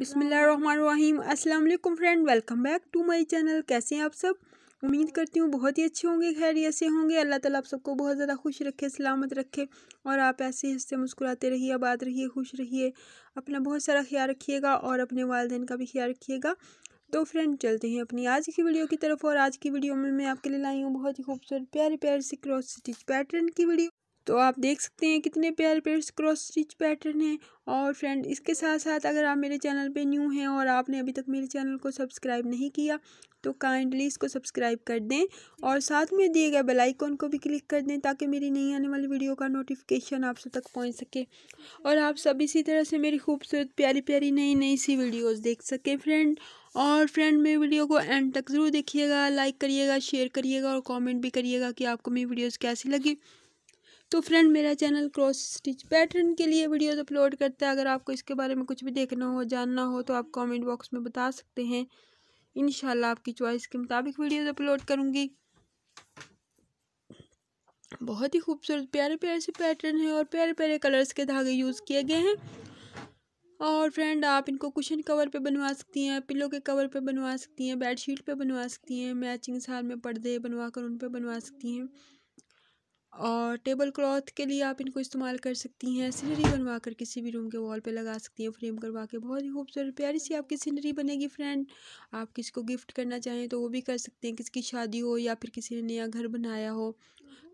अस्सलाम वालेकुम friend welcome back to my channel कैसे हैं आप सब उम्मीद करती हूँ बहुत ही अच्छे होंगे खैर ऐसे होंगे अल्लाह ताला आप सबको बहुत ज़्यादा खुश रखे सलामत रखे और आप ऐसे हिस्से मुस्कुराते रहिए आबाद रहिए खुश रहिए अपना बहुत सारा ख्याल रखिएगा और अपने वालदेन का भी ख्याल रखिएगा तो फ्रेंड चलते हैं अपनी आज की वीडियो की तरफ और आज की वीडियो में मैं आपके लिए लाई हूँ बहुत ही खूबसूरत प्यारे प्यारे से क्रॉस स्टिच पैटर्न की वीडियो तो आप देख सकते हैं कितने प्यारे प्यारे क्रॉस स्टिच पैटर्न हैं और फ्रेंड इसके साथ साथ अगर आप मेरे चैनल पे न्यू हैं और आपने अभी तक मेरे चैनल को सब्सक्राइब नहीं किया तो काइंडली इसको सब्सक्राइब कर दें और साथ में दिए गए बेल को भी क्लिक कर दें ताकि मेरी नई आने वाली वीडियो का नोटिफिकेशन आप सब तक पहुँच सके और आप सब इसी तरह से मेरी खूबसूरत प्यारी प्यारी नई नई सी वीडियोज़ देख सकें फ्रेंड और फ्रेंड मेरी वीडियो को एंड तक ज़रूर देखिएगा लाइक करिएगा शेयर करिएगा और कॉमेंट भी करिएगा कि आपको मेरी वीडियोज़ कैसी लगी तो फ्रेंड मेरा चैनल क्रॉस स्टिच पैटर्न के लिए वीडियोस अपलोड करता है अगर आपको इसके बारे में कुछ भी देखना हो जानना हो तो आप कमेंट बॉक्स में बता सकते हैं इन आपकी चॉइस के मुताबिक वीडियोज़ अपलोड करूँगी बहुत ही खूबसूरत प्यारे प्यारे से पैटर्न है और प्यारे प्यारे कलर्स के धागे यूज़ किए गए हैं और फ्रेंड आप इनको कुशन कवर पे बनवा सकती हैं पिलो के कवर पे बनवा सकती हैं बेडशीट पे बनवा सकती हैं मैचिंग साल में पर्दे बनवा कर उन पे बनवा सकती हैं और टेबल क्लॉथ के लिए आप इनको इस्तेमाल कर सकती हैं सीनरी बनवा कर किसी भी रूम के वॉल पे लगा सकती हैं फ्रेम करवा के बहुत ही खूबसूरत प्यारी सी आपकी सीनरी बनेगी फ्रेंड आप किसी को गिफ्ट करना चाहें तो वो भी कर सकते हैं किसी की शादी हो या फिर किसी ने नया घर बनाया हो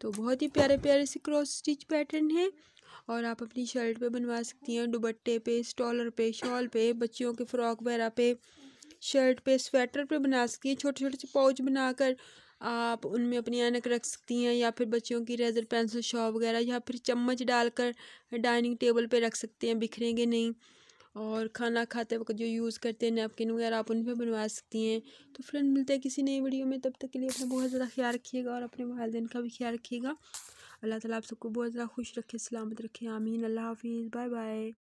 तो बहुत ही प्यारे प्यारे से क्रॉस स्टिच पैटर्न है और आप अपनी शर्ट पर बनवा सकती हैं दुबट्टे पे स्टॉलर पे शॉल पे बच्चियों के फ्रॉक वगैरह पे शर्ट पे स्वेटर पे बना सकती हैं छोटे छोटे से पाउच बनाकर आप उनमें अपनी ऐनक रख सकती हैं या फिर बच्चों की रेजर पेंसिल शॉप वगैरह या फिर चम्मच डालकर डाइनिंग टेबल पे रख सकते हैं बिखरेंगे नहीं और खाना खाते वक्त जो यूज़ करते हैं नैपकिन वगैरह आप उन पर बनवा सकती हैं तो फ्रेंड मिलते हैं किसी नई वीडियो में तब तक के लिए अपना बहुत ज़्यादा ख्याल रखिएगा और अपने वालदेन का भी ख्याल रखिएगा अल्लाह ताला आप सबको बहुत ज़्यादा खुश रखे सलामत रखे आमीन अल्लाह हाफिज़ बाय बाय